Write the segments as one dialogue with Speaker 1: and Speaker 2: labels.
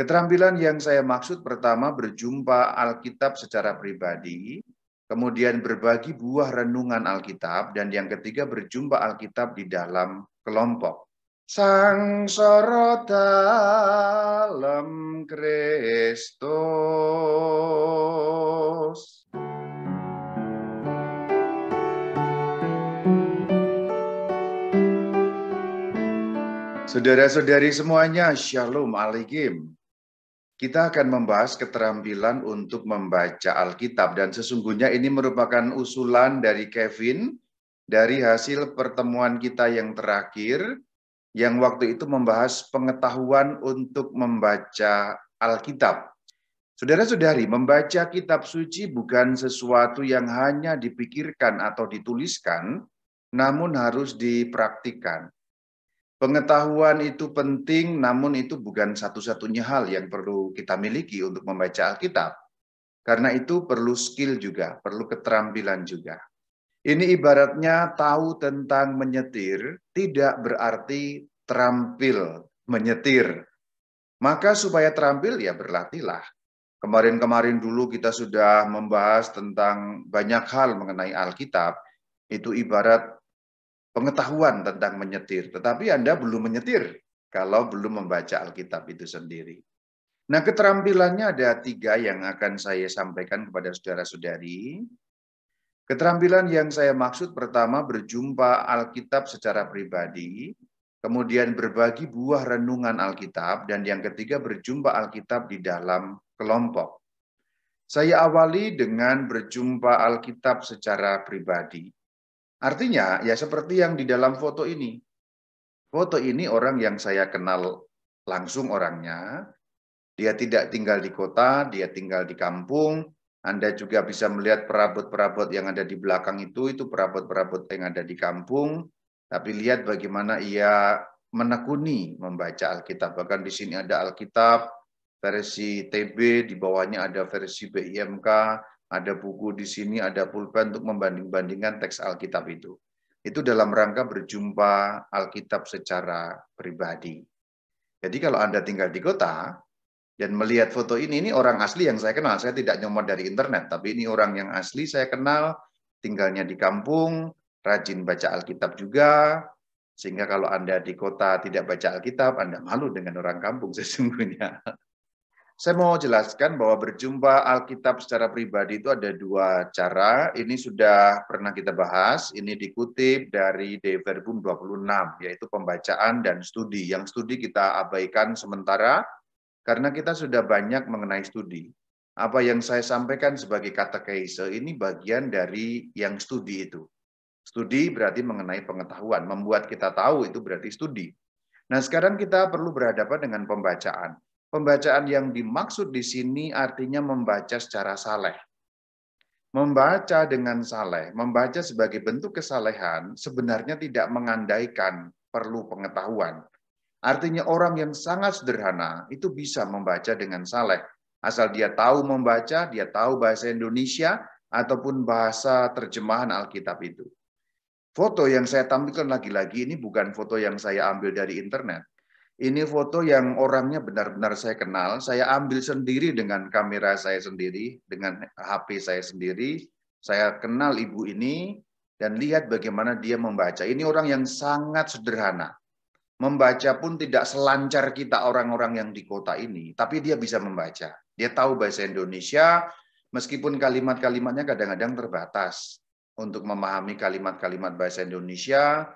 Speaker 1: Keterampilan yang saya maksud pertama berjumpa Alkitab secara pribadi, kemudian berbagi buah renungan Alkitab, dan yang ketiga berjumpa Alkitab di dalam kelompok. Sang soro dalam Kristus. Saudara-saudari semuanya, Shalom alaikum. Kita akan membahas keterampilan untuk membaca Alkitab dan sesungguhnya ini merupakan usulan dari Kevin dari hasil pertemuan kita yang terakhir yang waktu itu membahas pengetahuan untuk membaca Alkitab. Saudara-saudari, membaca kitab suci bukan sesuatu yang hanya dipikirkan atau dituliskan, namun harus dipraktikkan. Pengetahuan itu penting, namun itu bukan satu-satunya hal yang perlu kita miliki untuk membaca Alkitab. Karena itu perlu skill juga, perlu keterampilan juga. Ini ibaratnya tahu tentang menyetir tidak berarti terampil menyetir. Maka supaya terampil ya berlatihlah. Kemarin-kemarin dulu kita sudah membahas tentang banyak hal mengenai Alkitab. Itu ibarat pengetahuan tentang menyetir, tetapi Anda belum menyetir kalau belum membaca Alkitab itu sendiri. Nah, keterampilannya ada tiga yang akan saya sampaikan kepada saudara-saudari. Keterampilan yang saya maksud pertama berjumpa Alkitab secara pribadi, kemudian berbagi buah renungan Alkitab, dan yang ketiga berjumpa Alkitab di dalam kelompok. Saya awali dengan berjumpa Alkitab secara pribadi. Artinya ya seperti yang di dalam foto ini. Foto ini orang yang saya kenal langsung orangnya. Dia tidak tinggal di kota, dia tinggal di kampung. Anda juga bisa melihat perabot-perabot yang ada di belakang itu, itu perabot-perabot yang ada di kampung. Tapi lihat bagaimana ia menekuni membaca Alkitab. Bahkan di sini ada Alkitab versi TB, di bawahnya ada versi BIMK, ada buku di sini, ada pulpen untuk membanding-bandingkan teks Alkitab itu. Itu dalam rangka berjumpa Alkitab secara pribadi. Jadi kalau Anda tinggal di kota dan melihat foto ini, ini orang asli yang saya kenal. Saya tidak nyomot dari internet, tapi ini orang yang asli saya kenal, tinggalnya di kampung, rajin baca Alkitab juga, sehingga kalau Anda di kota tidak baca Alkitab, Anda malu dengan orang kampung sesungguhnya. Saya mau jelaskan bahwa berjumpa Alkitab secara pribadi itu ada dua cara. Ini sudah pernah kita bahas, ini dikutip dari De Verbum 26, yaitu pembacaan dan studi. Yang studi kita abaikan sementara, karena kita sudah banyak mengenai studi. Apa yang saya sampaikan sebagai kata keise ini bagian dari yang studi itu. Studi berarti mengenai pengetahuan, membuat kita tahu itu berarti studi. Nah sekarang kita perlu berhadapan dengan pembacaan. Pembacaan yang dimaksud di sini artinya membaca secara saleh. Membaca dengan saleh, membaca sebagai bentuk kesalehan sebenarnya tidak mengandaikan perlu pengetahuan. Artinya orang yang sangat sederhana itu bisa membaca dengan saleh. Asal dia tahu membaca, dia tahu bahasa Indonesia ataupun bahasa terjemahan Alkitab itu. Foto yang saya tampilkan lagi-lagi ini bukan foto yang saya ambil dari internet. Ini foto yang orangnya benar-benar saya kenal. Saya ambil sendiri dengan kamera saya sendiri, dengan HP saya sendiri. Saya kenal ibu ini dan lihat bagaimana dia membaca. Ini orang yang sangat sederhana. Membaca pun tidak selancar kita orang-orang yang di kota ini, tapi dia bisa membaca. Dia tahu bahasa Indonesia, meskipun kalimat-kalimatnya kadang-kadang terbatas. Untuk memahami kalimat-kalimat bahasa Indonesia,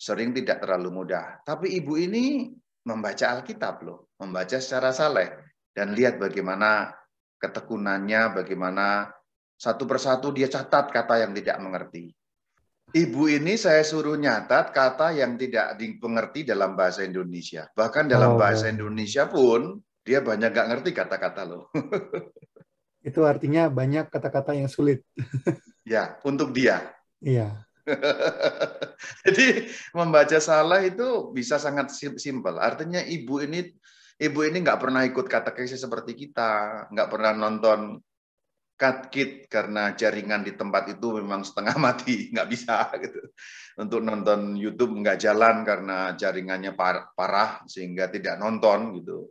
Speaker 1: sering tidak terlalu mudah. Tapi ibu ini membaca Alkitab loh, membaca secara saleh dan lihat bagaimana ketekunannya, bagaimana satu persatu dia catat kata yang tidak mengerti. Ibu ini saya suruh nyatat kata yang tidak dipengerti dalam bahasa Indonesia. Bahkan dalam oh. bahasa Indonesia pun dia banyak gak ngerti kata-kata loh.
Speaker 2: Itu artinya banyak kata-kata yang sulit.
Speaker 1: ya, untuk dia. Iya. Jadi membaca salah itu bisa sangat simpel. Artinya ibu ini ibu ini nggak pernah ikut katekesi seperti kita, nggak pernah nonton kit karena jaringan di tempat itu memang setengah mati, nggak bisa gitu. Untuk nonton YouTube nggak jalan karena jaringannya parah sehingga tidak nonton gitu.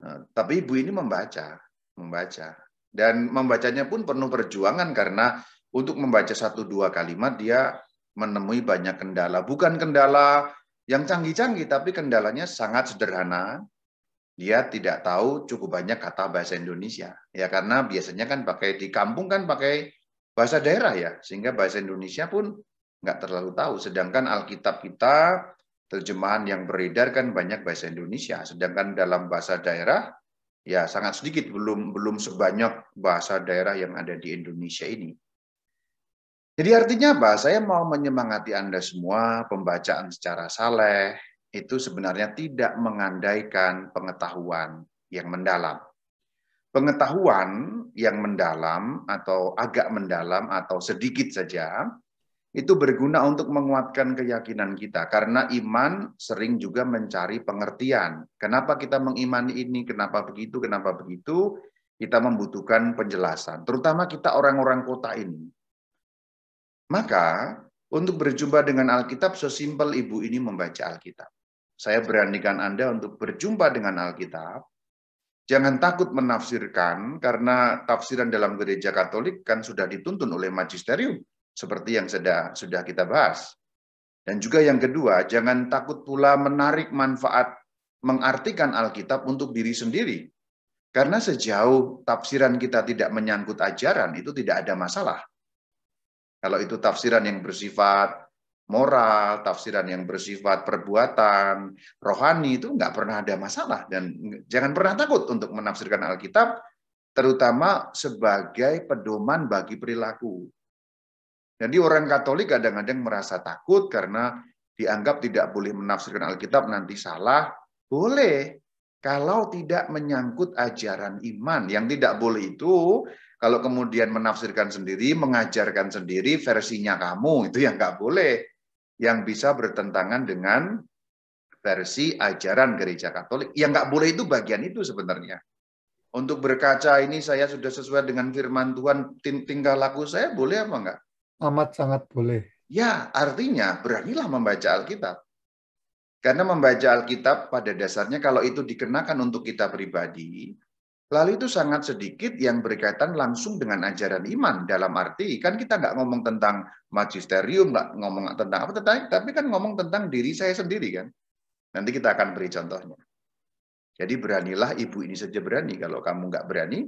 Speaker 1: Nah, tapi ibu ini membaca, membaca dan membacanya pun penuh perjuangan karena untuk membaca satu dua kalimat dia menemui banyak kendala. Bukan kendala yang canggih-canggih, tapi kendalanya sangat sederhana. Dia tidak tahu cukup banyak kata bahasa Indonesia. Ya karena biasanya kan pakai di kampung kan pakai bahasa daerah ya, sehingga bahasa Indonesia pun nggak terlalu tahu. Sedangkan Alkitab kita terjemahan yang beredar kan banyak bahasa Indonesia, sedangkan dalam bahasa daerah ya sangat sedikit belum belum sebanyak bahasa daerah yang ada di Indonesia ini. Jadi artinya apa? Saya mau menyemangati Anda semua, pembacaan secara saleh itu sebenarnya tidak mengandaikan pengetahuan yang mendalam. Pengetahuan yang mendalam atau agak mendalam atau sedikit saja itu berguna untuk menguatkan keyakinan kita karena iman sering juga mencari pengertian. Kenapa kita mengimani ini, kenapa begitu, kenapa begitu? Kita membutuhkan penjelasan, terutama kita orang-orang kota ini maka untuk berjumpa dengan Alkitab, sesimpel ibu ini membaca Alkitab. Saya beranikan Anda untuk berjumpa dengan Alkitab. Jangan takut menafsirkan, karena tafsiran dalam gereja Katolik kan sudah dituntun oleh magisterium, seperti yang sudah, sudah kita bahas. Dan juga yang kedua, jangan takut pula menarik manfaat mengartikan Alkitab untuk diri sendiri. Karena sejauh tafsiran kita tidak menyangkut ajaran, itu tidak ada masalah. Kalau itu tafsiran yang bersifat moral, tafsiran yang bersifat perbuatan, rohani itu nggak pernah ada masalah. Dan jangan pernah takut untuk menafsirkan Alkitab, terutama sebagai pedoman bagi perilaku. Jadi orang Katolik kadang-kadang merasa takut karena dianggap tidak boleh menafsirkan Alkitab nanti salah. Boleh, kalau tidak menyangkut ajaran iman. Yang tidak boleh itu kalau kemudian menafsirkan sendiri, mengajarkan sendiri versinya kamu, itu yang nggak boleh. Yang bisa bertentangan dengan versi ajaran gereja Katolik. Yang nggak boleh itu bagian itu sebenarnya. Untuk berkaca ini saya sudah sesuai dengan firman Tuhan, tinggal laku saya boleh apa enggak? Amat sangat boleh. Ya, artinya beranilah membaca Alkitab. Karena membaca Alkitab pada dasarnya kalau itu dikenakan untuk kita pribadi, Lalu itu sangat sedikit yang berkaitan langsung dengan ajaran iman. Dalam arti, kan kita nggak ngomong tentang magisterium, nggak ngomong tentang apa, tetapi, tapi kan ngomong tentang diri saya sendiri kan. Nanti kita akan beri contohnya. Jadi beranilah ibu ini saja berani. Kalau kamu nggak berani,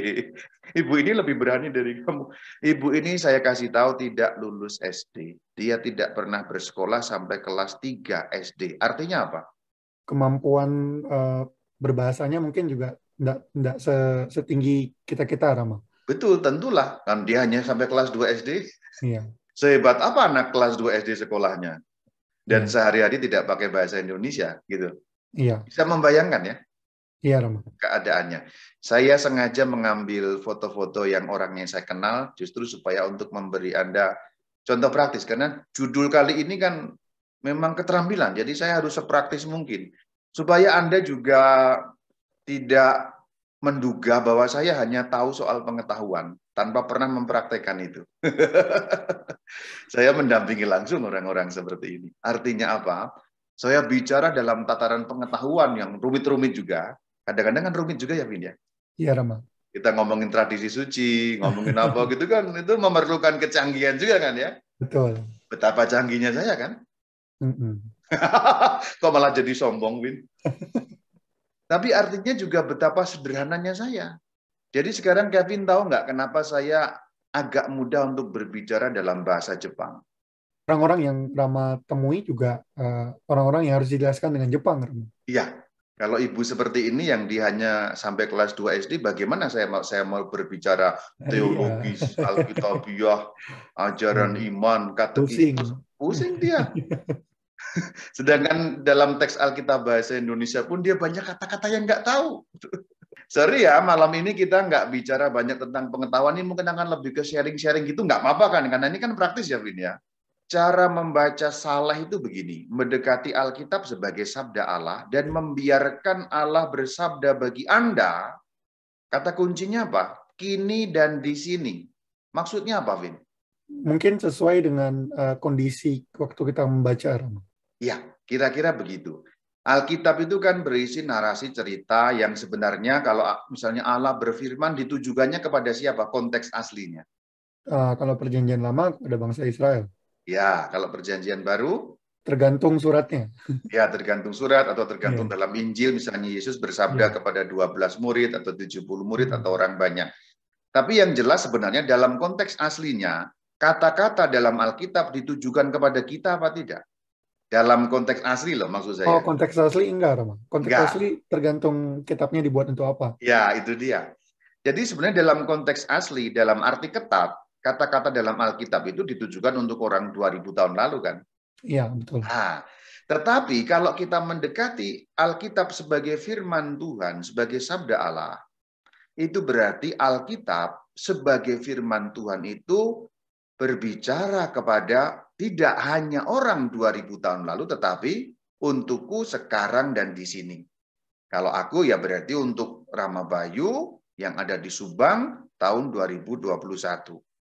Speaker 1: ibu ini lebih berani dari kamu. Ibu ini saya kasih tahu tidak lulus SD. Dia tidak pernah bersekolah sampai kelas 3 SD. Artinya apa?
Speaker 2: Kemampuan uh, berbahasanya mungkin juga nggak nggak se, setinggi kita kita Rama.
Speaker 1: Betul, tentulah. Kan dia hanya sampai kelas 2 SD. Iya. Sehebat apa anak kelas 2 SD sekolahnya? Dan iya. sehari-hari tidak pakai bahasa Indonesia, gitu. Iya. Bisa membayangkan ya? Iya, Rama. Keadaannya. Saya sengaja mengambil foto-foto yang orang yang saya kenal, justru supaya untuk memberi Anda contoh praktis. Karena judul kali ini kan memang keterampilan. Jadi saya harus sepraktis mungkin. Supaya Anda juga tidak menduga bahwa saya hanya tahu soal pengetahuan tanpa pernah mempraktekkan itu. saya mendampingi langsung orang-orang seperti ini. Artinya apa? Saya bicara dalam tataran pengetahuan yang rumit-rumit juga. Kadang-kadang kan rumit juga ya, Vin ya? Iya, Rama. Kita ngomongin tradisi suci, ngomongin apa gitu kan, itu memerlukan kecanggihan juga kan ya? Betul. Betapa canggihnya saya kan? Mm -mm. Kok malah jadi sombong, Win? Tapi artinya juga betapa sederhananya saya. Jadi sekarang Kevin tahu nggak kenapa saya agak mudah untuk berbicara dalam bahasa Jepang?
Speaker 2: Orang-orang yang Rama temui juga orang eh, orang-orang yang harus dijelaskan dengan Jepang.
Speaker 1: Iya, kalau ibu seperti ini yang di hanya sampai kelas 2 SD, bagaimana saya mau saya mau berbicara iya. teologis, alkitabiah, ajaran hmm. iman, Pusing. pusing dia. Sedangkan dalam teks Alkitab bahasa Indonesia pun dia banyak kata-kata yang nggak tahu. Sorry ya, malam ini kita nggak bicara banyak tentang pengetahuan ini mungkin akan lebih ke sharing-sharing gitu nggak apa-apa kan? Karena ini kan praktis ya, Vin ya. Cara membaca salah itu begini, mendekati Alkitab sebagai sabda Allah dan membiarkan Allah bersabda bagi Anda. Kata kuncinya apa? Kini dan di sini. Maksudnya apa, Vin?
Speaker 2: mungkin sesuai dengan uh, kondisi waktu kita membaca
Speaker 1: Ya, kira-kira begitu. Alkitab itu kan berisi narasi cerita yang sebenarnya kalau misalnya Allah berfirman ditujukannya kepada siapa konteks aslinya?
Speaker 2: Uh, kalau perjanjian lama ada bangsa Israel.
Speaker 1: Ya, kalau perjanjian baru tergantung suratnya. Ya, tergantung surat atau tergantung yeah. dalam Injil misalnya Yesus bersabda yeah. kepada 12 murid atau 70 murid atau orang banyak. Tapi yang jelas sebenarnya dalam konteks aslinya kata-kata dalam Alkitab ditujukan kepada kita apa tidak? Dalam konteks asli loh maksud saya. Oh,
Speaker 2: konteks asli enggak, Roman. Konteks enggak. asli tergantung kitabnya dibuat untuk apa.
Speaker 1: Ya, itu dia. Jadi sebenarnya dalam konteks asli, dalam arti ketat, kata-kata dalam Alkitab itu ditujukan untuk orang 2000 tahun lalu kan? Iya, betul. Nah, tetapi kalau kita mendekati Alkitab sebagai firman Tuhan, sebagai sabda Allah, itu berarti Alkitab sebagai firman Tuhan itu berbicara kepada tidak hanya orang 2000 tahun lalu tetapi untukku sekarang dan di sini. Kalau aku ya berarti untuk Rama Bayu yang ada di Subang tahun 2021.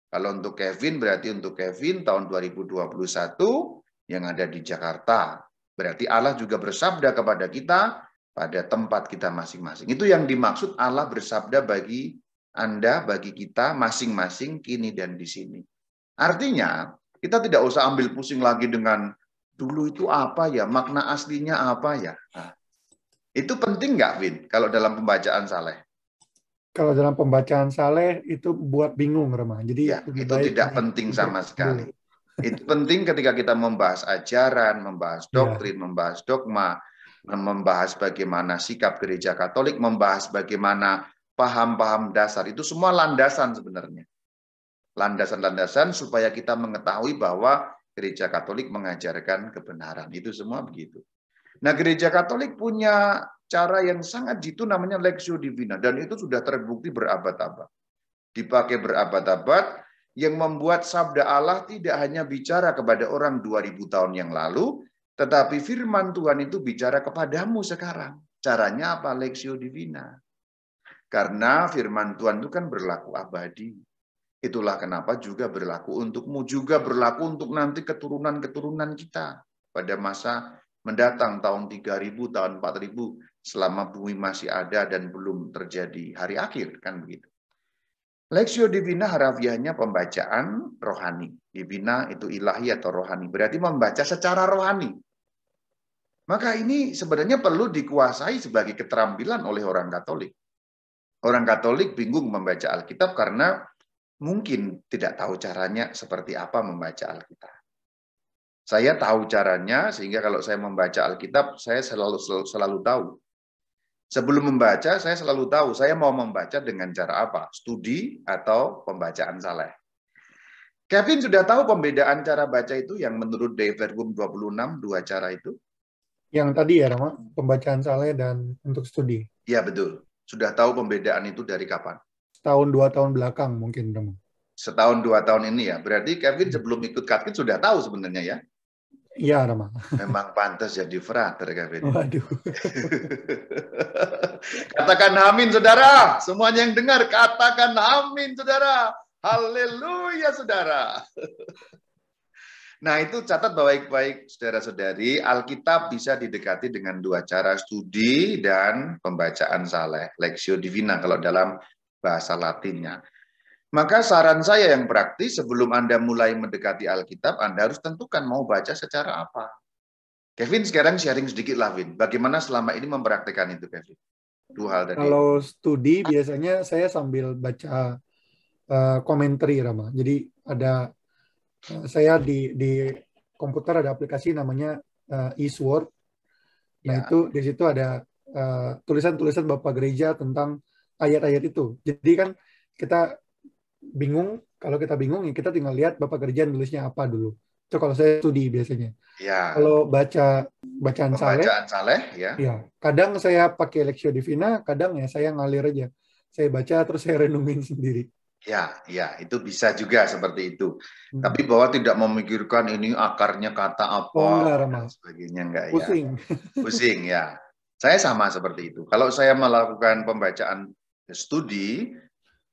Speaker 1: Kalau untuk Kevin berarti untuk Kevin tahun 2021 yang ada di Jakarta. Berarti Allah juga bersabda kepada kita pada tempat kita masing-masing. Itu yang dimaksud Allah bersabda bagi Anda, bagi kita masing-masing kini dan di sini. Artinya, kita tidak usah ambil pusing lagi dengan dulu itu apa ya, makna aslinya apa ya. Nah, itu penting nggak, Vin, kalau dalam pembacaan saleh?
Speaker 2: Kalau dalam pembacaan saleh itu buat bingung, Rema. Jadi ya, itu tidak penting sama sekali.
Speaker 1: itu penting ketika kita membahas ajaran, membahas ya. doktrin, ya. membahas dogma, membahas bagaimana sikap gereja Katolik, membahas bagaimana paham-paham dasar. Itu semua landasan sebenarnya landasan-landasan supaya kita mengetahui bahwa gereja Katolik mengajarkan kebenaran. Itu semua begitu. Nah, gereja Katolik punya cara yang sangat jitu namanya Lexio Divina dan itu sudah terbukti berabad-abad. Dipakai berabad-abad yang membuat sabda Allah tidak hanya bicara kepada orang 2000 tahun yang lalu, tetapi firman Tuhan itu bicara kepadamu sekarang. Caranya apa? Lexio Divina. Karena firman Tuhan itu kan berlaku abadi. Itulah kenapa juga berlaku untukmu, juga berlaku untuk nanti keturunan-keturunan kita pada masa mendatang tahun 3000, tahun 4000 selama bumi masih ada dan belum terjadi hari akhir kan begitu. Lexio Divina harafiahnya pembacaan rohani. Divina itu ilahi atau rohani. Berarti membaca secara rohani. Maka ini sebenarnya perlu dikuasai sebagai keterampilan oleh orang Katolik. Orang Katolik bingung membaca Alkitab karena mungkin tidak tahu caranya seperti apa membaca Alkitab. Saya tahu caranya sehingga kalau saya membaca Alkitab saya selalu, selalu selalu tahu. Sebelum membaca saya selalu tahu saya mau membaca dengan cara apa, studi atau pembacaan saleh. Kevin sudah tahu pembedaan cara baca itu yang menurut Dave Verbum 26 dua cara itu?
Speaker 2: Yang tadi ya Rama, pembacaan saleh dan untuk studi.
Speaker 1: Ya betul. Sudah tahu pembedaan itu dari kapan?
Speaker 2: setahun dua tahun belakang mungkin dong.
Speaker 1: Setahun dua tahun ini ya. Berarti Kevin sebelum ikut Katkin sudah tahu sebenarnya ya? Iya, Rama. Memang pantas jadi frater Kevin. Waduh. katakan amin, saudara. Semuanya yang dengar, katakan amin, saudara. Haleluya, saudara. Nah, itu catat baik-baik, saudara-saudari. Alkitab bisa didekati dengan dua cara studi dan pembacaan saleh, Lexio Divina, kalau dalam bahasa Latinnya. Maka saran saya yang praktis sebelum Anda mulai mendekati Alkitab, Anda harus tentukan mau baca secara apa. Kevin sekarang sharing sedikit lah, Vin. Bagaimana selama ini mempraktikkan itu, Kevin? Dua hal tadi. Kalau
Speaker 2: studi biasanya saya sambil baca uh, komentari Rama. Jadi ada uh, saya di di komputer ada aplikasi namanya uh, eh, eSword. Nah, ya. itu di situ ada tulisan-tulisan uh, tulisan -tulisan Bapak Gereja tentang ayat-ayat itu. Jadi kan kita bingung, kalau kita bingung ya kita tinggal lihat bapak kerjaan nulisnya apa dulu. Itu kalau saya studi biasanya. Ya. Kalau baca bacaan saleh, bacaan
Speaker 1: saleh ya. ya.
Speaker 2: Kadang saya pakai Lexio Divina, kadang ya saya ngalir aja. Saya baca terus saya renungin sendiri.
Speaker 1: Ya, ya, itu bisa juga seperti itu. Hmm. Tapi bahwa tidak memikirkan ini akarnya kata apa oh, enggak, dan sebagainya enggak ya. Pusing. ya. Pusing ya. Saya sama seperti itu. Kalau saya melakukan pembacaan studi,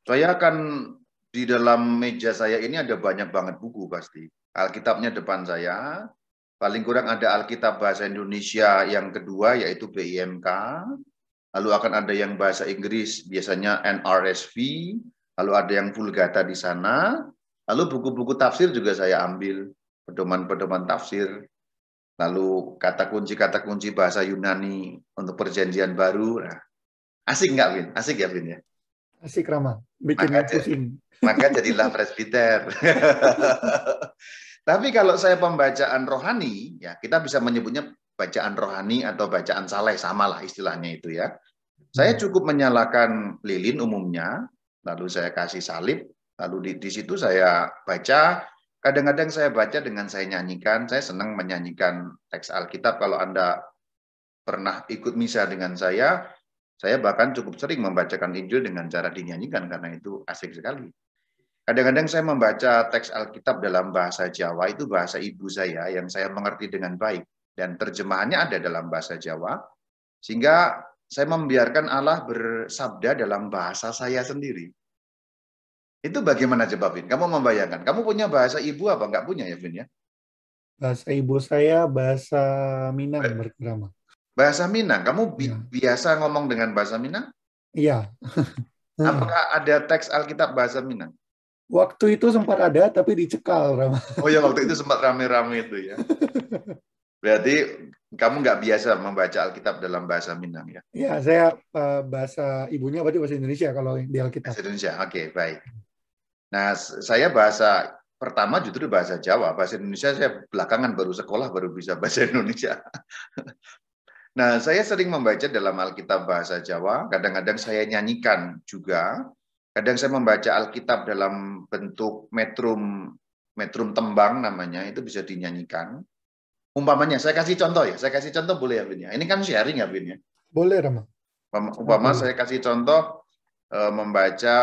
Speaker 1: saya akan di dalam meja saya ini ada banyak banget buku pasti. Alkitabnya depan saya, paling kurang ada Alkitab Bahasa Indonesia yang kedua yaitu BIMK, lalu akan ada yang bahasa Inggris biasanya NRSV, lalu ada yang Vulgata di sana, lalu buku-buku tafsir juga saya ambil, pedoman-pedoman tafsir, lalu kata kunci-kata kunci bahasa Yunani untuk perjanjian baru. Nah, Asik nggak, Win Asik ya, Win ya?
Speaker 2: Asik, Rama. Bikin maka pusing.
Speaker 1: Maka jadilah presbiter. Tapi kalau saya pembacaan rohani, ya kita bisa menyebutnya bacaan rohani atau bacaan saleh samalah istilahnya itu ya. Saya hmm. cukup menyalakan lilin umumnya, lalu saya kasih salib, lalu di, di situ saya baca. Kadang-kadang saya baca dengan saya nyanyikan, saya senang menyanyikan teks Alkitab. Kalau Anda pernah ikut misa dengan saya, saya bahkan cukup sering membacakan Injil dengan cara dinyanyikan karena itu asik sekali. Kadang-kadang saya membaca teks Alkitab dalam bahasa Jawa, itu bahasa ibu saya yang saya mengerti dengan baik. Dan terjemahannya ada dalam bahasa Jawa, sehingga saya membiarkan Allah bersabda dalam bahasa saya sendiri. Itu bagaimana coba, Vin? Kamu membayangkan, kamu punya bahasa ibu apa Enggak punya ya, Vin? Ya?
Speaker 2: Bahasa ibu saya bahasa Minang berarti
Speaker 1: Bahasa Minang. Kamu bi ya. biasa ngomong dengan bahasa Minang? Iya. Apakah ada teks Alkitab bahasa Minang?
Speaker 2: Waktu itu sempat ada, tapi dicekal, Rama.
Speaker 1: Oh ya, waktu itu sempat rame-rame itu ya. Berarti kamu nggak biasa membaca Alkitab dalam bahasa Minang ya?
Speaker 2: Iya, saya eh, bahasa ibunya berarti bahasa Indonesia kalau di Alkitab. Bahasa Indonesia,
Speaker 1: oke okay, baik. Nah, saya bahasa pertama justru bahasa Jawa. Bahasa Indonesia saya belakangan baru sekolah baru bisa bahasa Indonesia. Nah, saya sering membaca dalam Alkitab bahasa Jawa, kadang-kadang saya nyanyikan juga. Kadang saya membaca Alkitab dalam bentuk metrum metrum tembang namanya, itu bisa dinyanyikan. Umpamanya, saya kasih contoh ya, saya kasih contoh boleh ya Bin ya? Ini kan sharing ya Bin ya? Boleh Rama. Umpama saya kasih contoh e, membaca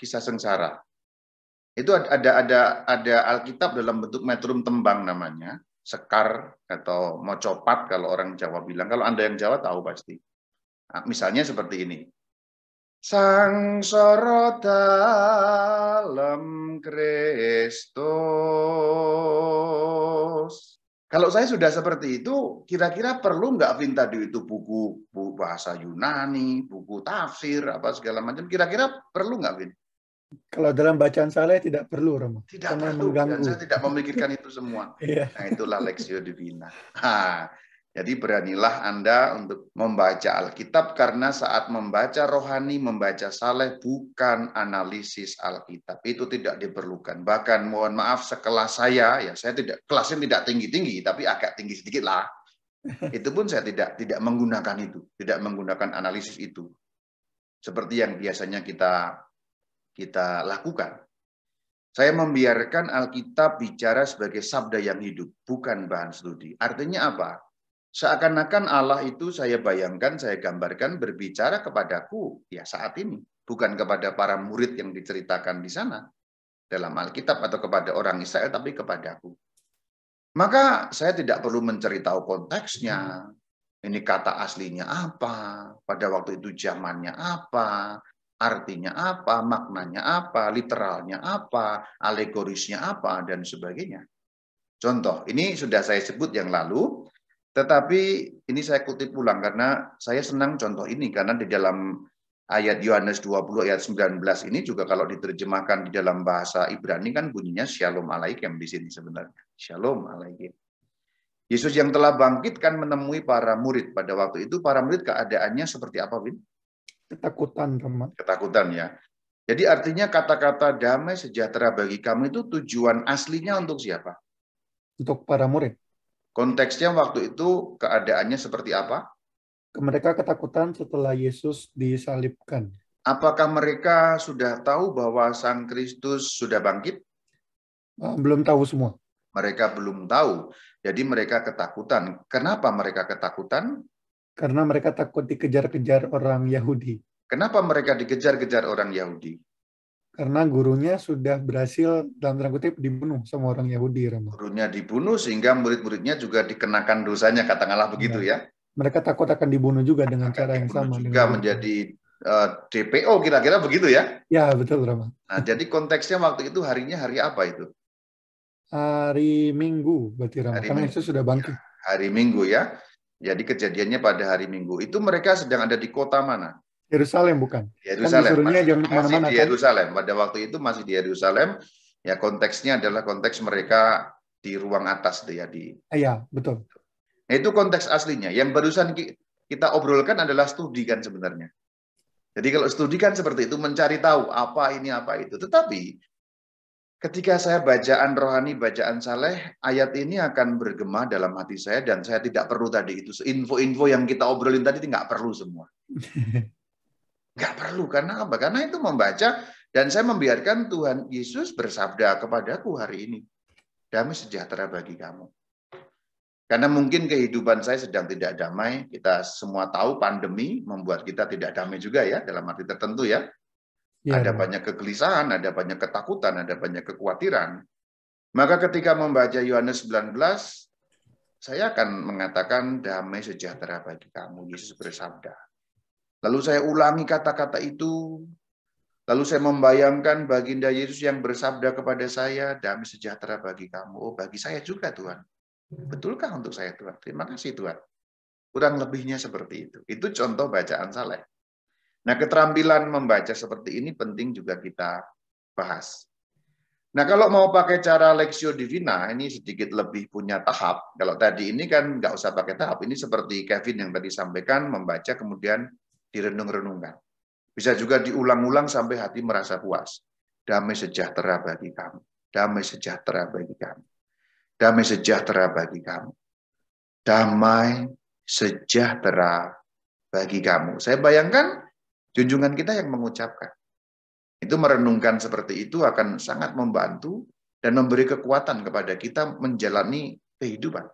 Speaker 1: kisah sengsara. Itu ada ada ada, ada Alkitab dalam bentuk metrum tembang namanya sekar atau mocopat kalau orang Jawa bilang. Kalau Anda yang Jawa tahu pasti. Nah, misalnya seperti ini. Sang soro dalam Kristus. Kalau saya sudah seperti itu, kira-kira perlu nggak Vin tadi itu buku, buku bahasa Yunani, buku tafsir, apa segala macam. Kira-kira perlu nggak Vin?
Speaker 2: Kalau dalam bacaan saleh tidak perlu, Romo. Tidak Karena perlu. Mengganggu. saya tidak
Speaker 1: memikirkan itu semua. Iya. Nah, itulah Lexio Divina. Ha. Jadi beranilah Anda untuk membaca Alkitab karena saat membaca rohani, membaca saleh bukan analisis Alkitab. Itu tidak diperlukan. Bahkan mohon maaf sekelas saya, ya saya tidak kelasnya tidak tinggi-tinggi tapi agak tinggi sedikit lah. Itu pun saya tidak tidak menggunakan itu, tidak menggunakan analisis itu. Seperti yang biasanya kita kita lakukan. Saya membiarkan Alkitab bicara sebagai sabda yang hidup, bukan bahan studi. Artinya apa? Seakan-akan Allah itu saya bayangkan, saya gambarkan berbicara kepadaku ya saat ini, bukan kepada para murid yang diceritakan di sana dalam Alkitab atau kepada orang Israel, tapi kepadaku. Maka saya tidak perlu menceritakan konteksnya, ini kata aslinya apa, pada waktu itu zamannya apa, artinya apa, maknanya apa, literalnya apa, alegorisnya apa, dan sebagainya. Contoh, ini sudah saya sebut yang lalu, tetapi ini saya kutip ulang karena saya senang contoh ini, karena di dalam ayat Yohanes 20 ayat 19 ini juga kalau diterjemahkan di dalam bahasa Ibrani kan bunyinya Shalom Alaikum di sini sebenarnya. Shalom Alaikum. Yesus yang telah bangkit kan menemui para murid pada waktu itu. Para murid keadaannya seperti apa, Bin?
Speaker 2: Ketakutan, teman.
Speaker 1: Ketakutan ya. Jadi artinya kata-kata damai sejahtera bagi kamu itu tujuan aslinya untuk siapa? Untuk para murid. Konteksnya waktu itu keadaannya seperti apa?
Speaker 2: Mereka ketakutan setelah Yesus disalibkan.
Speaker 1: Apakah mereka sudah tahu bahwa Sang Kristus sudah bangkit? Ah,
Speaker 2: belum tahu semua.
Speaker 1: Mereka belum tahu. Jadi mereka ketakutan. Kenapa mereka ketakutan?
Speaker 2: Karena mereka takut dikejar-kejar orang
Speaker 1: Yahudi. Kenapa mereka dikejar-kejar orang Yahudi?
Speaker 2: Karena gurunya sudah berhasil dalam tanda kutip dibunuh sama orang Yahudi. Rama.
Speaker 1: Gurunya dibunuh sehingga murid-muridnya juga dikenakan dosanya katakanlah begitu ya. ya.
Speaker 2: Mereka takut akan dibunuh juga dengan cara yang sama. Juga
Speaker 1: menjadi uh, eh, DPO kira-kira begitu ya?
Speaker 2: Ya betul Rama.
Speaker 1: Nah jadi konteksnya waktu itu harinya hari apa itu?
Speaker 2: Hari Minggu berarti Rama. Hari Karena Minggu. Yesus sudah bangkit. Ya,
Speaker 1: hari Minggu ya. Jadi kejadiannya pada hari Minggu itu mereka sedang ada di kota mana?
Speaker 2: Yerusalem bukan? Yerusalem. Kan masih,
Speaker 1: jangan masih di kan? Yerusalem. Pada waktu itu masih di Yerusalem. Ya konteksnya adalah konteks mereka di ruang atas itu ya di.
Speaker 2: Iya betul.
Speaker 1: Nah, itu konteks aslinya. Yang barusan kita obrolkan adalah studi kan sebenarnya. Jadi kalau studi kan seperti itu mencari tahu apa ini apa itu. Tetapi Ketika saya bacaan rohani, bacaan saleh, ayat ini akan bergema dalam hati saya dan saya tidak perlu tadi itu. Info-info yang kita obrolin tadi tidak perlu semua. Nggak perlu, karena apa? Karena itu membaca dan saya membiarkan Tuhan Yesus bersabda kepadaku hari ini. Damai sejahtera bagi kamu. Karena mungkin kehidupan saya sedang tidak damai, kita semua tahu pandemi membuat kita tidak damai juga ya, dalam arti tertentu ya. Ya. Ada banyak kegelisahan, ada banyak ketakutan, ada banyak kekhawatiran. Maka ketika membaca Yohanes 19, saya akan mengatakan damai sejahtera bagi kamu, Yesus bersabda. Lalu saya ulangi kata-kata itu, lalu saya membayangkan baginda Yesus yang bersabda kepada saya, damai sejahtera bagi kamu, oh bagi saya juga Tuhan. Betulkah untuk saya Tuhan? Terima kasih Tuhan. Kurang lebihnya seperti itu. Itu contoh bacaan saleh. Nah, keterampilan membaca seperti ini penting juga kita bahas. Nah, kalau mau pakai cara Lexio Divina, ini sedikit lebih punya tahap. Kalau tadi ini kan nggak usah pakai tahap, ini seperti Kevin yang tadi sampaikan, membaca kemudian direnung-renungkan. Bisa juga diulang-ulang sampai hati merasa puas. Damai sejahtera bagi kamu. Damai sejahtera bagi kamu. Damai sejahtera bagi kamu. Damai sejahtera bagi kamu. Saya bayangkan Junjungan kita yang mengucapkan. Itu merenungkan seperti itu akan sangat membantu dan memberi kekuatan kepada kita menjalani kehidupan.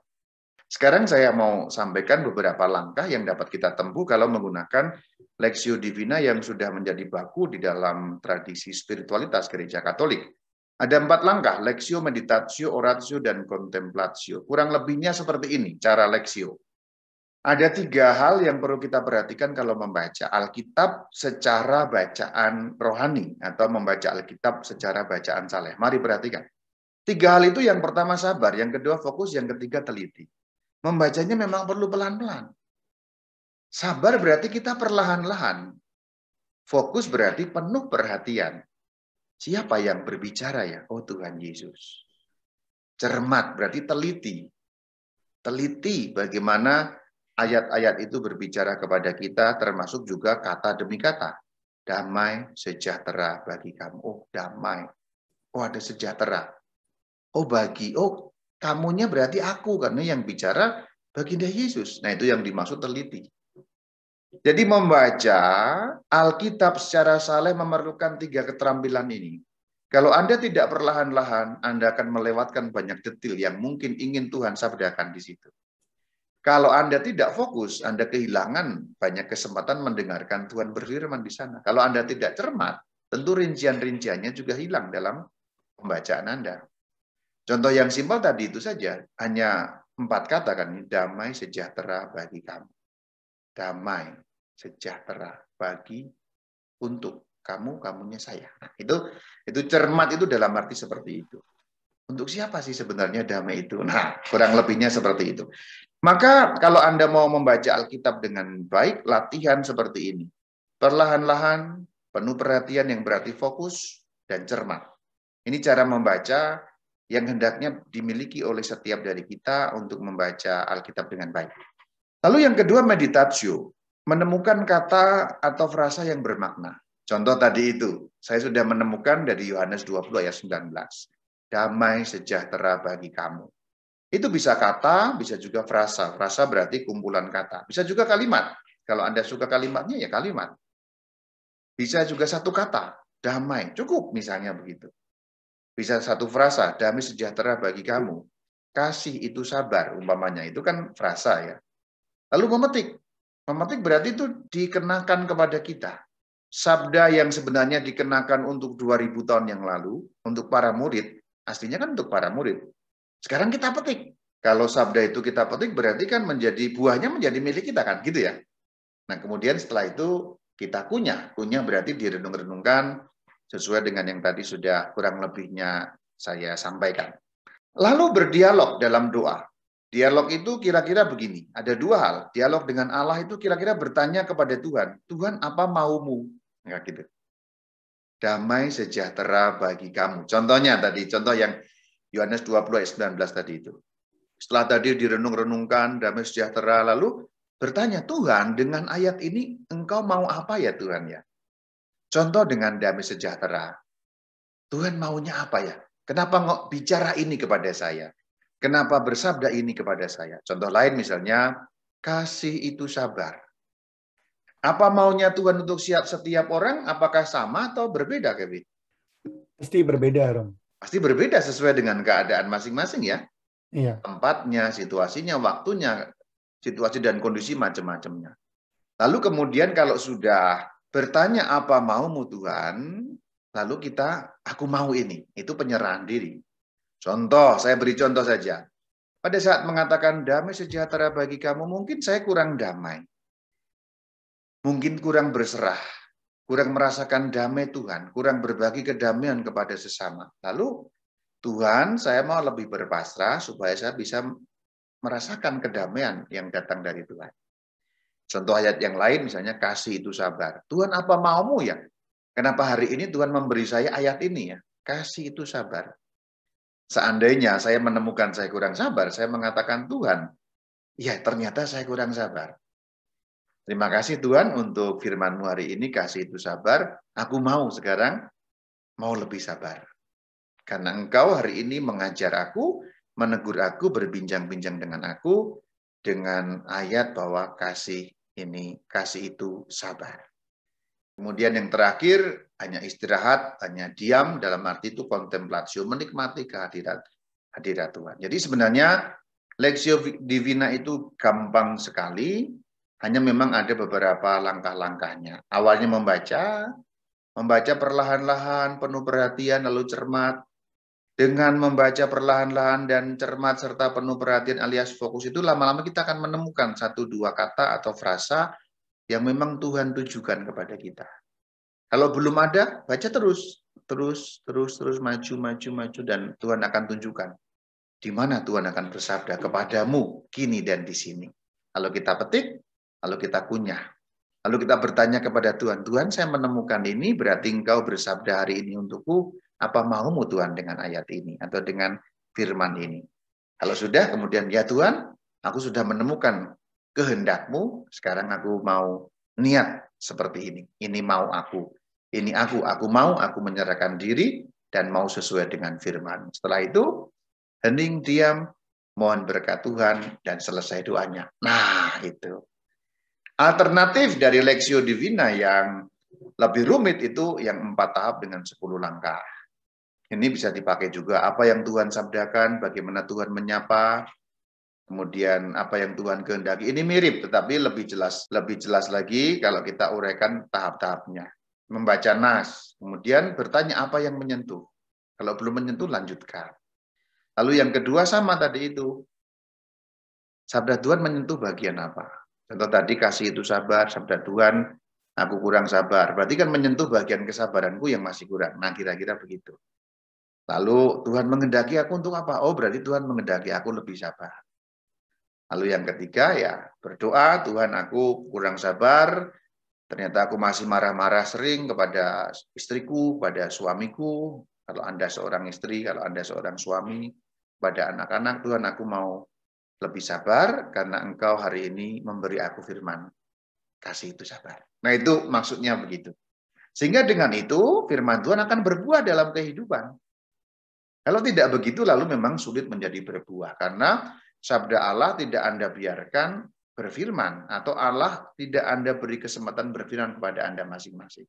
Speaker 1: Sekarang saya mau sampaikan beberapa langkah yang dapat kita tempuh kalau menggunakan Lexio Divina yang sudah menjadi baku di dalam tradisi spiritualitas gereja Katolik. Ada empat langkah, Lexio, Meditatio, Oratio, dan Contemplatio. Kurang lebihnya seperti ini cara Lexio. Ada tiga hal yang perlu kita perhatikan kalau membaca Alkitab secara bacaan rohani atau membaca Alkitab secara bacaan saleh. Mari perhatikan. Tiga hal itu yang pertama sabar, yang kedua fokus, yang ketiga teliti. Membacanya memang perlu pelan-pelan. Sabar berarti kita perlahan-lahan. Fokus berarti penuh perhatian. Siapa yang berbicara ya? Oh Tuhan Yesus. Cermat berarti teliti. Teliti bagaimana ayat-ayat itu berbicara kepada kita termasuk juga kata demi kata. Damai, sejahtera bagi kamu. Oh, damai. Oh, ada sejahtera. Oh, bagi. Oh, kamunya berarti aku. Karena yang bicara baginda Yesus. Nah, itu yang dimaksud teliti. Jadi membaca Alkitab secara saleh memerlukan tiga keterampilan ini. Kalau Anda tidak perlahan-lahan, Anda akan melewatkan banyak detil yang mungkin ingin Tuhan sabdakan di situ. Kalau Anda tidak fokus, Anda kehilangan banyak kesempatan mendengarkan Tuhan berfirman di sana. Kalau Anda tidak cermat, tentu rincian-rinciannya juga hilang dalam pembacaan Anda. Contoh yang simpel tadi itu saja, hanya empat kata kan, damai sejahtera bagi kamu. Damai sejahtera bagi untuk kamu, kamunya saya. Nah, itu itu cermat itu dalam arti seperti itu. Untuk siapa sih sebenarnya damai itu? Nah, kurang lebihnya seperti itu. Maka kalau Anda mau membaca Alkitab dengan baik, latihan seperti ini. Perlahan-lahan, penuh perhatian yang berarti fokus dan cermat. Ini cara membaca yang hendaknya dimiliki oleh setiap dari kita untuk membaca Alkitab dengan baik. Lalu yang kedua, meditatio. Menemukan kata atau frasa yang bermakna. Contoh tadi itu, saya sudah menemukan dari Yohanes 20 ayat 19. Damai sejahtera bagi kamu itu bisa kata, bisa juga frasa. Frasa berarti kumpulan kata. Bisa juga kalimat. Kalau Anda suka kalimatnya, ya kalimat. Bisa juga satu kata, damai. Cukup misalnya begitu. Bisa satu frasa, damai sejahtera bagi kamu. Kasih itu sabar, umpamanya. Itu kan frasa ya. Lalu memetik. Memetik berarti itu dikenakan kepada kita. Sabda yang sebenarnya dikenakan untuk 2000 tahun yang lalu, untuk para murid, aslinya kan untuk para murid sekarang kita petik. Kalau sabda itu kita petik berarti kan menjadi buahnya menjadi milik kita kan gitu ya. Nah kemudian setelah itu kita kunyah. Kunyah berarti direnung-renungkan sesuai dengan yang tadi sudah kurang lebihnya saya sampaikan. Lalu berdialog dalam doa. Dialog itu kira-kira begini, ada dua hal. Dialog dengan Allah itu kira-kira bertanya kepada Tuhan, Tuhan apa maumu? Enggak gitu. Damai sejahtera bagi kamu. Contohnya tadi, contoh yang Yohanes 20 ayat 19 tadi itu. Setelah tadi direnung-renungkan damai sejahtera lalu bertanya Tuhan dengan ayat ini engkau mau apa ya Tuhan ya? Contoh dengan damai sejahtera. Tuhan maunya apa ya? Kenapa ngok bicara ini kepada saya? Kenapa bersabda ini kepada saya? Contoh lain misalnya, kasih itu sabar. Apa maunya Tuhan untuk siap setiap orang? Apakah sama atau berbeda, Kevin? Pasti berbeda, Rom pasti berbeda sesuai dengan keadaan masing-masing ya. Iya. Tempatnya, situasinya, waktunya, situasi dan kondisi macam-macamnya. Lalu kemudian kalau sudah bertanya apa maumu Tuhan, lalu kita aku mau ini. Itu penyerahan diri. Contoh, saya beri contoh saja. Pada saat mengatakan damai sejahtera bagi kamu, mungkin saya kurang damai. Mungkin kurang berserah kurang merasakan damai Tuhan, kurang berbagi kedamaian kepada sesama. Lalu Tuhan, saya mau lebih berpasrah supaya saya bisa merasakan kedamaian yang datang dari Tuhan. Contoh ayat yang lain misalnya kasih itu sabar. Tuhan apa maumu ya? Kenapa hari ini Tuhan memberi saya ayat ini ya? Kasih itu sabar. Seandainya saya menemukan saya kurang sabar, saya mengatakan Tuhan, ya ternyata saya kurang sabar. Terima kasih Tuhan untuk FirmanMu hari ini, kasih itu sabar. Aku mau sekarang mau lebih sabar. Karena engkau hari ini mengajar aku, menegur aku, berbincang-bincang dengan aku, dengan ayat bahwa kasih ini, kasih itu sabar. Kemudian yang terakhir, hanya istirahat, hanya diam, dalam arti itu kontemplasi, menikmati kehadiran hadirat Tuhan. Jadi sebenarnya leksio Divina itu gampang sekali, hanya memang ada beberapa langkah-langkahnya. Awalnya membaca, membaca perlahan-lahan, penuh perhatian, lalu cermat. Dengan membaca perlahan-lahan dan cermat serta penuh perhatian alias fokus itu lama-lama kita akan menemukan satu dua kata atau frasa yang memang Tuhan tujukan kepada kita. Kalau belum ada, baca terus, terus, terus, terus maju, maju, maju dan Tuhan akan tunjukkan di mana Tuhan akan bersabda kepadamu kini dan di sini. Kalau kita petik, lalu kita kunyah. Lalu kita bertanya kepada Tuhan, Tuhan saya menemukan ini berarti engkau bersabda hari ini untukku, apa maumu Tuhan dengan ayat ini atau dengan firman ini. Kalau sudah kemudian ya Tuhan, aku sudah menemukan kehendakmu, sekarang aku mau niat seperti ini. Ini mau aku. Ini aku, aku mau, aku menyerahkan diri dan mau sesuai dengan firman. Setelah itu, hening diam, mohon berkat Tuhan, dan selesai doanya. Nah, itu. Alternatif dari Lexio Divina yang lebih rumit itu yang empat tahap dengan sepuluh langkah. Ini bisa dipakai juga apa yang Tuhan sabdakan, bagaimana Tuhan menyapa, kemudian apa yang Tuhan kehendaki. Ini mirip tetapi lebih jelas lebih jelas lagi kalau kita uraikan tahap-tahapnya. Membaca nas, kemudian bertanya apa yang menyentuh. Kalau belum menyentuh lanjutkan. Lalu yang kedua sama tadi itu. Sabda Tuhan menyentuh bagian apa? Contoh tadi kasih itu sabar, sabda Tuhan, aku kurang sabar. Berarti kan menyentuh bagian kesabaranku yang masih kurang. Nah kira-kira begitu. Lalu Tuhan mengendaki aku untuk apa? Oh berarti Tuhan mengendaki aku lebih sabar. Lalu yang ketiga ya berdoa, Tuhan aku kurang sabar, ternyata aku masih marah-marah sering kepada istriku, pada suamiku, kalau Anda seorang istri, kalau Anda seorang suami, pada anak-anak, Tuhan aku mau lebih sabar karena engkau hari ini memberi aku firman. Kasih itu sabar. Nah itu maksudnya begitu. Sehingga dengan itu firman Tuhan akan berbuah dalam kehidupan. Kalau tidak begitu lalu memang sulit menjadi berbuah. Karena sabda Allah tidak Anda biarkan berfirman. Atau Allah tidak Anda beri kesempatan berfirman kepada Anda masing-masing.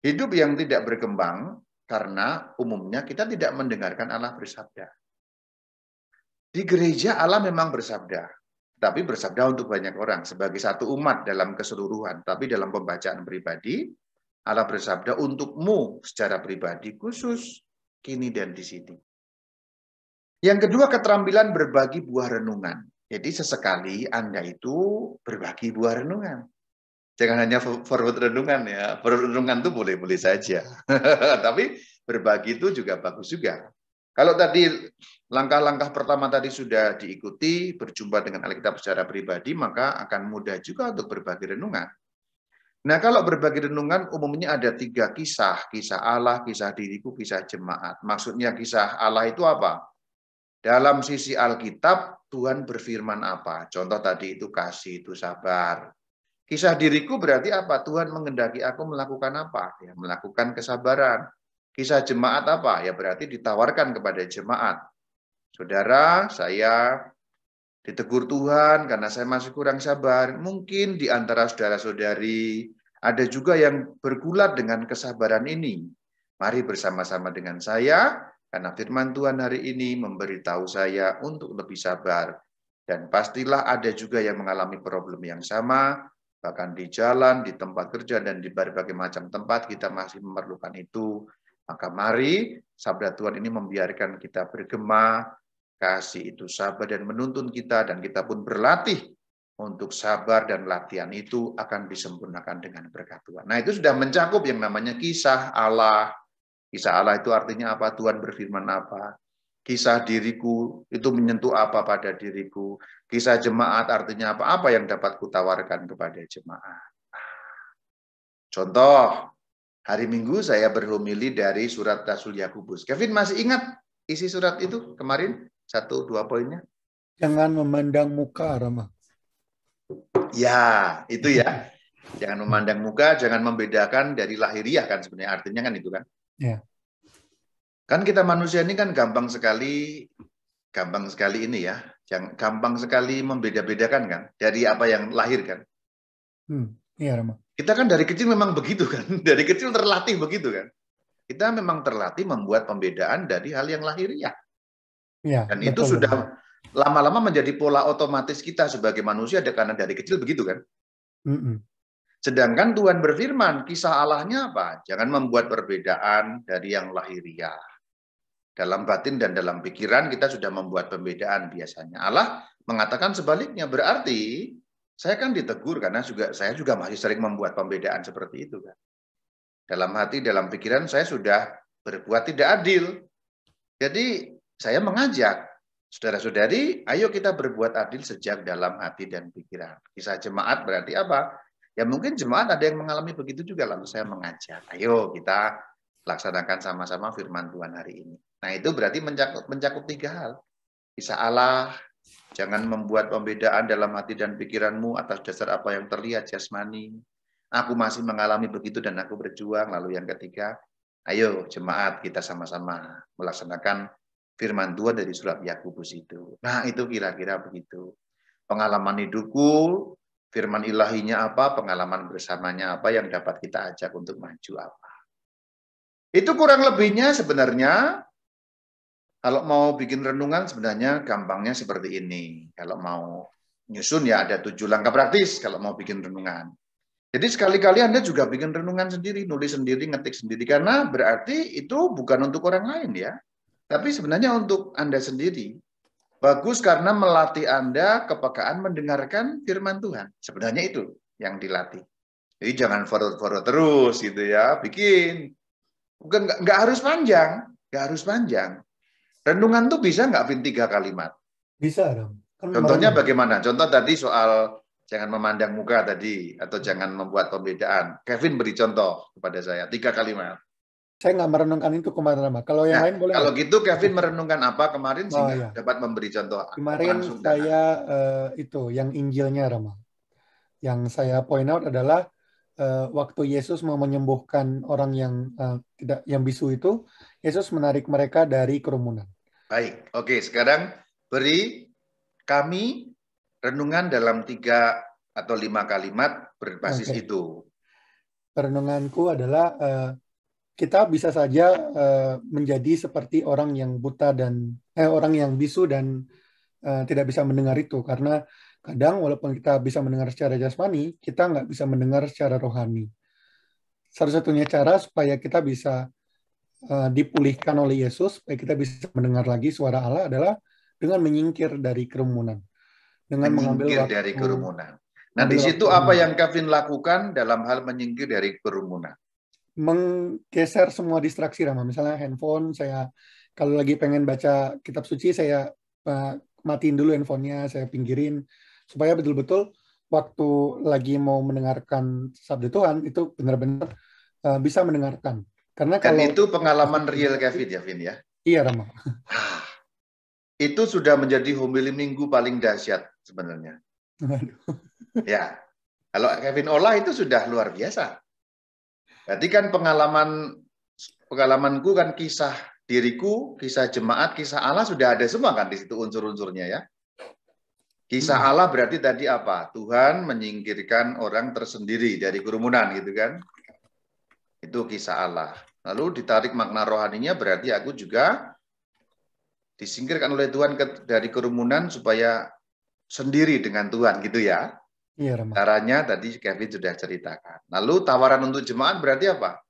Speaker 1: Hidup yang tidak berkembang karena umumnya kita tidak mendengarkan Allah bersabda. Di gereja Allah memang bersabda, tapi bersabda untuk banyak orang sebagai satu umat dalam keseluruhan, tapi dalam pembacaan pribadi Allah bersabda untukmu secara pribadi khusus kini dan di sini. Yang kedua keterampilan berbagi buah renungan. Jadi sesekali Anda itu berbagi buah renungan. Jangan hanya forward renungan ya. Forward renungan itu boleh-boleh saja. Tapi berbagi itu juga bagus juga. Kalau tadi langkah-langkah pertama tadi sudah diikuti, berjumpa dengan Alkitab secara pribadi, maka akan mudah juga untuk berbagi renungan. Nah, kalau berbagi renungan umumnya ada tiga kisah. Kisah Allah, kisah diriku, kisah jemaat. Maksudnya kisah Allah itu apa? Dalam sisi Alkitab, Tuhan berfirman apa? Contoh tadi itu kasih, itu sabar. Kisah diriku berarti apa? Tuhan mengendaki aku melakukan apa? Ya, melakukan kesabaran Kisah jemaat apa? Ya berarti ditawarkan kepada jemaat. Saudara, saya ditegur Tuhan karena saya masih kurang sabar. Mungkin di antara saudara-saudari ada juga yang bergulat dengan kesabaran ini. Mari bersama-sama dengan saya, karena firman Tuhan hari ini memberitahu saya untuk lebih sabar. Dan pastilah ada juga yang mengalami problem yang sama, bahkan di jalan, di tempat kerja, dan di berbagai macam tempat kita masih memerlukan itu. Maka mari sabda Tuhan ini membiarkan kita bergema, kasih itu sabar dan menuntun kita dan kita pun berlatih untuk sabar dan latihan itu akan disempurnakan dengan berkat Tuhan. Nah itu sudah mencakup yang namanya kisah Allah. Kisah Allah itu artinya apa? Tuhan berfirman apa? Kisah diriku itu menyentuh apa pada diriku? Kisah jemaat artinya apa? Apa yang dapat kutawarkan kepada jemaat? Nah, contoh, Hari Minggu saya berhomili dari surat Rasul Yakubus. Kevin masih ingat isi surat itu kemarin? Satu dua poinnya?
Speaker 2: Jangan memandang muka, Rama.
Speaker 1: Ya, itu ya. Jangan memandang muka, jangan membedakan dari lahiriah kan sebenarnya artinya kan itu kan. Ya. Kan kita manusia ini kan gampang sekali gampang sekali ini ya. Yang gampang sekali membeda-bedakan kan dari apa yang lahir kan.
Speaker 2: Hmm, iya Rama.
Speaker 1: Kita kan dari kecil memang begitu kan, dari kecil terlatih begitu kan. Kita memang terlatih membuat pembedaan dari hal yang lahiriah. Ya, Dan betul, itu sudah lama-lama menjadi pola otomatis kita sebagai manusia karena dari kecil begitu kan. Mm -mm. Sedangkan Tuhan berfirman, kisah Allahnya apa? Jangan membuat perbedaan dari yang lahiriah. Dalam batin dan dalam pikiran kita sudah membuat pembedaan biasanya. Allah mengatakan sebaliknya, berarti saya kan ditegur karena juga saya juga masih sering membuat pembedaan seperti itu kan. Dalam hati, dalam pikiran saya sudah berbuat tidak adil. Jadi saya mengajak saudara-saudari, ayo kita berbuat adil sejak dalam hati dan pikiran. Kisah jemaat berarti apa? Ya mungkin jemaat ada yang mengalami begitu juga, lalu saya mengajak, ayo kita laksanakan sama-sama firman Tuhan hari ini. Nah itu berarti mencakup, mencakup tiga hal. Bisa Allah, Jangan membuat pembedaan dalam hati dan pikiranmu atas dasar apa yang terlihat jasmani. Aku masih mengalami begitu dan aku berjuang. Lalu yang ketiga, ayo jemaat kita sama-sama melaksanakan firman Tuhan dari surat Yakubus itu. Nah, itu kira-kira begitu. Pengalaman hidupku, firman ilahinya apa, pengalaman bersamanya apa yang dapat kita ajak untuk maju apa. Itu kurang lebihnya sebenarnya kalau mau bikin renungan sebenarnya gampangnya seperti ini. Kalau mau nyusun ya ada tujuh langkah praktis kalau mau bikin renungan. Jadi sekali-kali Anda juga bikin renungan sendiri, nulis sendiri, ngetik sendiri. Karena berarti itu bukan untuk orang lain ya. Tapi sebenarnya untuk Anda sendiri. Bagus karena melatih Anda kepekaan mendengarkan firman Tuhan. Sebenarnya itu yang dilatih. Jadi jangan forward-forward terus gitu ya, bikin. Bukan nggak harus panjang, nggak harus panjang. Renungan tuh bisa nggak Vin tiga kalimat? Bisa dong. Kan Contohnya malam. bagaimana? Contoh tadi soal jangan memandang muka tadi atau jangan membuat pembedaan. Kevin beri contoh kepada saya tiga kalimat.
Speaker 2: Saya nggak merenungkan itu kemarin, lama. Kalau yang nah, lain boleh. Kalau ya? gitu Kevin
Speaker 1: merenungkan apa kemarin oh, sehingga oh, iya. dapat memberi contoh.
Speaker 2: Kemarin saya uh, itu yang Injilnya, Rama. Yang saya point out adalah uh, waktu Yesus mau menyembuhkan orang yang uh, tidak yang bisu itu, Yesus menarik mereka dari kerumunan.
Speaker 1: Baik, oke. Sekarang beri kami renungan dalam tiga atau lima kalimat berbasis okay. itu.
Speaker 2: Renunganku adalah uh, kita bisa saja uh, menjadi seperti orang yang buta dan eh orang yang bisu dan uh, tidak bisa mendengar itu karena kadang walaupun kita bisa mendengar secara jasmani, kita nggak bisa mendengar secara rohani. Satu-satunya cara supaya kita bisa Eh, dipulihkan oleh Yesus supaya eh, kita bisa mendengar lagi suara Allah adalah dengan menyingkir dari kerumunan. Dengan menyingkir dari kerumunan. Nah, di situ apa yang
Speaker 1: Kevin lakukan dalam hal menyingkir dari kerumunan?
Speaker 2: Menggeser semua distraksi, Rama. Misalnya handphone, saya kalau lagi pengen baca kitab suci, saya uh, matiin dulu handphonenya, saya pinggirin, supaya betul-betul waktu lagi mau mendengarkan sabda Tuhan, itu benar-benar uh, bisa mendengarkan. Karena kan kalau, Dan itu pengalaman
Speaker 1: real Kevin ya, Vin ya?
Speaker 2: Iya, Rama.
Speaker 1: Itu sudah menjadi homili minggu paling dahsyat sebenarnya. Ya. Kalau Kevin olah itu sudah luar biasa. Berarti kan pengalaman pengalamanku kan kisah diriku, kisah jemaat, kisah Allah sudah ada semua kan di situ unsur-unsurnya ya. Kisah hmm. Allah berarti tadi apa? Tuhan menyingkirkan orang tersendiri dari kerumunan gitu kan. Itu kisah Allah. Lalu ditarik makna rohaninya berarti aku juga disingkirkan oleh Tuhan ke, dari kerumunan supaya sendiri dengan Tuhan gitu ya. Iya, Caranya tadi Kevin sudah ceritakan. Lalu tawaran untuk jemaat berarti apa?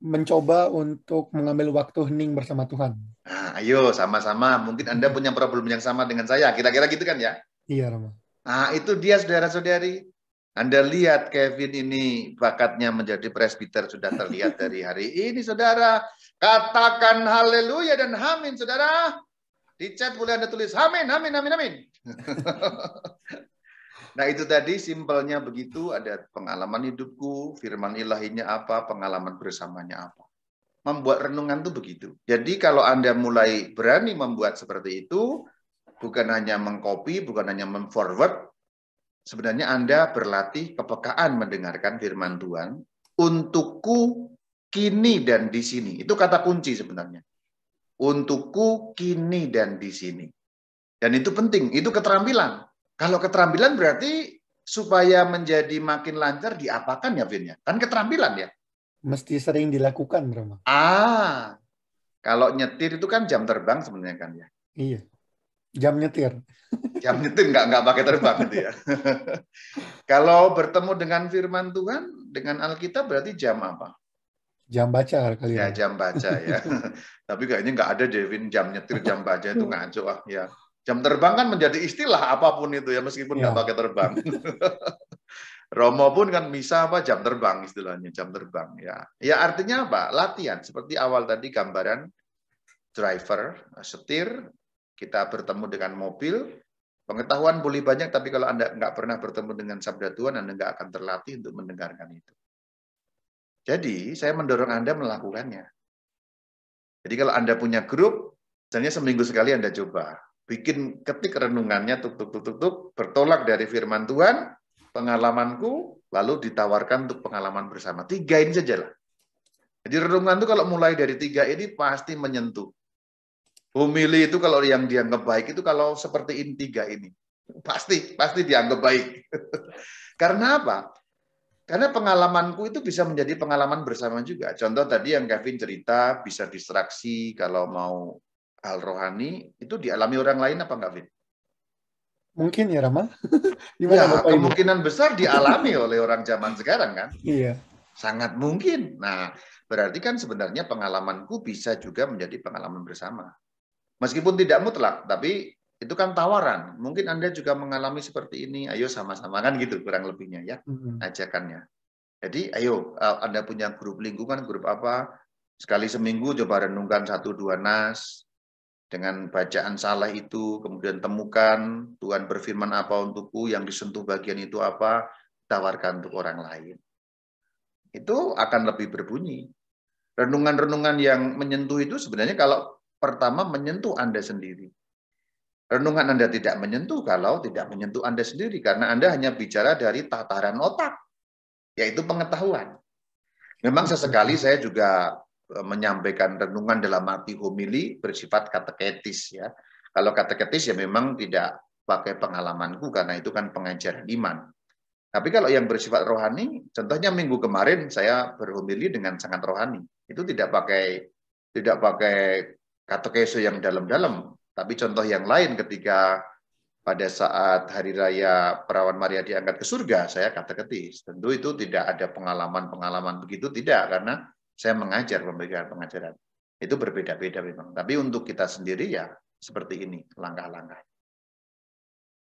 Speaker 2: Mencoba untuk mengambil waktu hening bersama Tuhan.
Speaker 1: Nah, ayo sama-sama. Mungkin Anda punya problem yang sama dengan saya. Kira-kira gitu kan ya? Iya, Rama. Nah, itu dia saudara-saudari. Anda lihat Kevin ini bakatnya menjadi presbiter sudah terlihat dari hari ini, saudara. Katakan haleluya dan amin, saudara. Di chat boleh Anda tulis amin, amin, amin, amin. nah itu tadi simpelnya begitu, ada pengalaman hidupku, firman ilahinya apa, pengalaman bersamanya apa. Membuat renungan itu begitu. Jadi kalau Anda mulai berani membuat seperti itu, bukan hanya mengcopy, bukan hanya memforward, sebenarnya Anda berlatih kepekaan mendengarkan firman Tuhan untukku kini dan di sini. Itu kata kunci sebenarnya. Untukku kini dan di sini. Dan itu penting, itu keterampilan. Kalau keterampilan berarti supaya menjadi makin lancar diapakan ya Vin ya? Kan keterampilan ya. Mesti sering dilakukan, Rama. Ah, kalau nyetir itu kan jam terbang sebenarnya kan ya. Iya. Jam nyetir yang nyetir nggak nggak pakai terbang gitu ya. Kalau bertemu dengan firman Tuhan dengan Alkitab berarti jam apa?
Speaker 2: Jam baca kali ya. ya jam baca ya.
Speaker 1: Tapi kayaknya nggak ada Devin jam nyetir jam baca itu ngaco ah ya. Jam terbang kan menjadi istilah apapun itu ya meskipun nggak ya. pakai terbang. Romo pun kan bisa apa jam terbang istilahnya jam terbang ya. Ya artinya apa? Latihan seperti awal tadi gambaran driver setir kita bertemu dengan mobil Pengetahuan boleh banyak, tapi kalau Anda nggak pernah bertemu dengan sabda Tuhan, Anda nggak akan terlatih untuk mendengarkan itu. Jadi, saya mendorong Anda melakukannya. Jadi kalau Anda punya grup, misalnya seminggu sekali Anda coba. Bikin ketik renungannya, tuk, tuk, tuk, tuk, tuk, bertolak dari firman Tuhan, pengalamanku, lalu ditawarkan untuk pengalaman bersama. Tiga ini saja lah. Jadi renungan itu kalau mulai dari tiga ini pasti menyentuh. Humili itu kalau yang dianggap baik itu kalau seperti ini tiga ini. Pasti, pasti dianggap baik. Karena apa? Karena pengalamanku itu bisa menjadi pengalaman bersama juga. Contoh tadi yang Kevin cerita, bisa distraksi kalau mau hal rohani, itu dialami orang lain apa Kevin?
Speaker 2: Mungkin ya Rama. ya, kemungkinan
Speaker 1: ini? besar dialami oleh orang zaman sekarang kan? Iya. Sangat mungkin. Nah, berarti kan sebenarnya pengalamanku bisa juga menjadi pengalaman bersama. Meskipun tidak mutlak, tapi itu kan tawaran. Mungkin Anda juga mengalami seperti ini. Ayo sama-sama kan gitu kurang lebihnya ya mm-hmm. ajakannya. Jadi ayo eh, Anda punya grup lingkungan, grup apa? Sekali seminggu coba renungkan satu dua nas dengan bacaan salah itu, kemudian temukan Tuhan berfirman apa untukku, yang disentuh bagian itu apa, tawarkan untuk orang lain. Itu akan lebih berbunyi. Renungan-renungan yang menyentuh itu sebenarnya kalau pertama menyentuh Anda sendiri. Renungan Anda tidak menyentuh kalau tidak menyentuh Anda sendiri karena Anda hanya bicara dari tataran otak yaitu pengetahuan. Memang sesekali saya juga e, menyampaikan renungan dalam arti homili bersifat kateketis ya. Kalau kateketis ya memang tidak pakai pengalamanku karena itu kan pengajaran iman. Tapi kalau yang bersifat rohani, contohnya minggu kemarin saya berhomili dengan sangat rohani. Itu tidak pakai tidak pakai katekese yang dalam-dalam. Tapi contoh yang lain ketika pada saat hari raya perawan Maria diangkat ke surga, saya kateketis. Tentu itu tidak ada pengalaman-pengalaman begitu, tidak. Karena saya mengajar pemberian pengajaran. Itu berbeda-beda memang. Tapi untuk kita sendiri ya seperti ini langkah-langkah.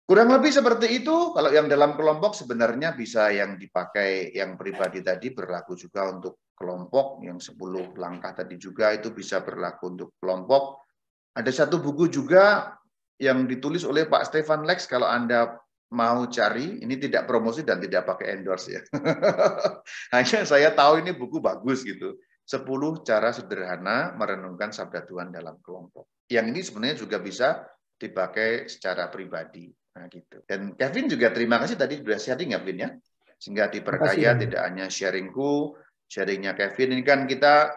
Speaker 1: Kurang lebih seperti itu. Kalau yang dalam kelompok sebenarnya bisa yang dipakai yang pribadi tadi berlaku juga untuk kelompok. Yang 10 langkah tadi juga itu bisa berlaku untuk kelompok. Ada satu buku juga yang ditulis oleh Pak Stefan Lex kalau Anda mau cari, ini tidak promosi dan tidak pakai endorse ya. Hanya saya tahu ini buku bagus gitu. 10 cara sederhana merenungkan sabda Tuhan dalam kelompok. Yang ini sebenarnya juga bisa dipakai secara pribadi. Nah, gitu. Dan Kevin juga terima kasih tadi sudah sharing ya, Kevin ya. Sehingga diperkaya tidak hanya sharingku, sharingnya Kevin. Ini kan kita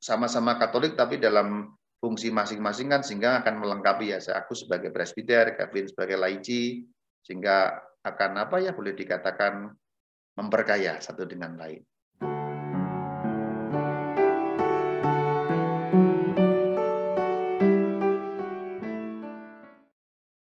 Speaker 1: sama-sama Katolik tapi dalam fungsi masing-masing kan sehingga akan melengkapi ya. Saya aku sebagai presbiter, Kevin sebagai laici, sehingga akan apa ya boleh dikatakan memperkaya satu dengan lain.